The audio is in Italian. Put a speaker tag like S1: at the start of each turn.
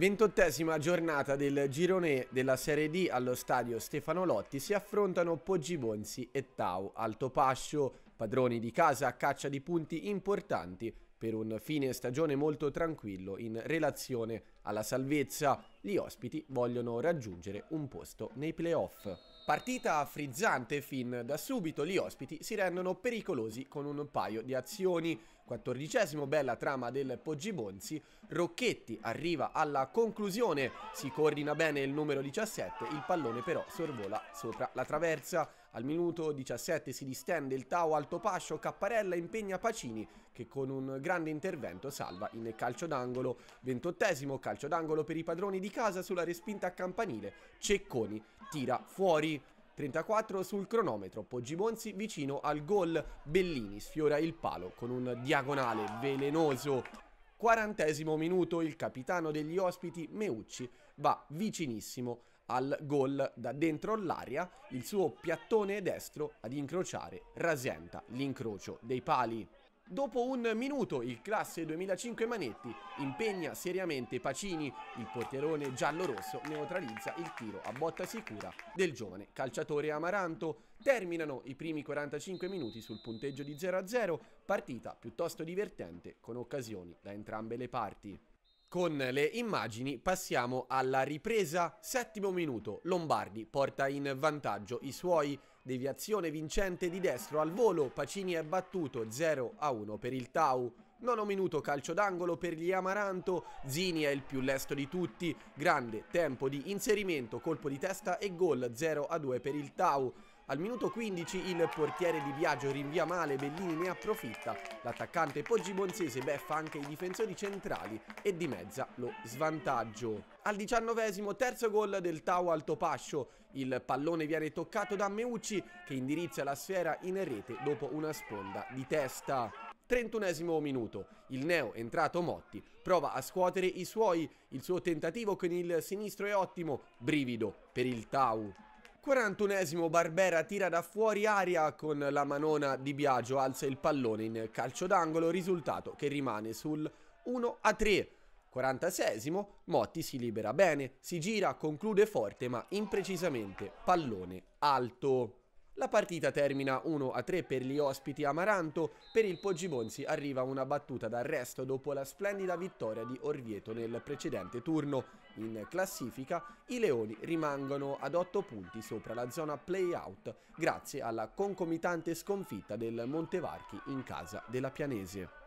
S1: Ventottesima giornata del girone della Serie D allo stadio Stefano Lotti si affrontano Poggi Bonzi e Tau Altopascio, padroni di casa a caccia di punti importanti per un fine stagione molto tranquillo in relazione alla salvezza. Gli ospiti vogliono raggiungere un posto nei playoff. Partita frizzante fin da subito, gli ospiti si rendono pericolosi con un paio di azioni. Quattordicesimo, bella trama del Poggibonzi, Rocchetti arriva alla conclusione, si coordina bene il numero 17, il pallone però sorvola sopra la traversa. Al minuto 17 si distende il Tau alto pascio, Capparella impegna Pacini che con un grande intervento salva in calcio d'angolo. 28 calcio d'angolo per i padroni di casa sulla respinta a campanile. Cecconi tira fuori. 34 sul cronometro, Poggi Bonzi vicino al gol, Bellini sfiora il palo con un diagonale velenoso. Quarantesimo minuto, il capitano degli ospiti Meucci va vicinissimo al gol da dentro l'aria, il suo piattone destro ad incrociare rasenta l'incrocio dei pali. Dopo un minuto il classe 2005 Manetti impegna seriamente Pacini, il portierone giallo-rosso neutralizza il tiro a botta sicura del giovane calciatore Amaranto. Terminano i primi 45 minuti sul punteggio di 0-0, partita piuttosto divertente con occasioni da entrambe le parti. Con le immagini passiamo alla ripresa, settimo minuto, Lombardi porta in vantaggio i suoi, deviazione vincente di destro al volo, Pacini è battuto 0 a 1 per il Tau, nono minuto calcio d'angolo per gli Amaranto, Zini è il più lesto di tutti, grande tempo di inserimento, colpo di testa e gol 0 a 2 per il Tau, al minuto 15 il portiere di Biagio rinvia male, Bellini ne approfitta. L'attaccante Poggi Bonzese beffa anche i difensori centrali e di mezza lo svantaggio. Al diciannovesimo terzo gol del Tau Altopascio. Il pallone viene toccato da Meucci che indirizza la sfera in rete dopo una sponda di testa. 31 minuto, il neo entrato Motti prova a scuotere i suoi, il suo tentativo con il sinistro è ottimo, brivido per il Tau. 41esimo Barbera tira da fuori aria con la manona di Biagio, alza il pallone in calcio d'angolo, risultato che rimane sul 1 3. 46esimo Motti si libera bene, si gira, conclude forte ma imprecisamente pallone alto. La partita termina 1-3 per gli ospiti Amaranto, per il Poggibonsi arriva una battuta d'arresto dopo la splendida vittoria di Orvieto nel precedente turno. In classifica i Leoni rimangono ad 8 punti sopra la zona play-out grazie alla concomitante sconfitta del Montevarchi in casa della Pianese.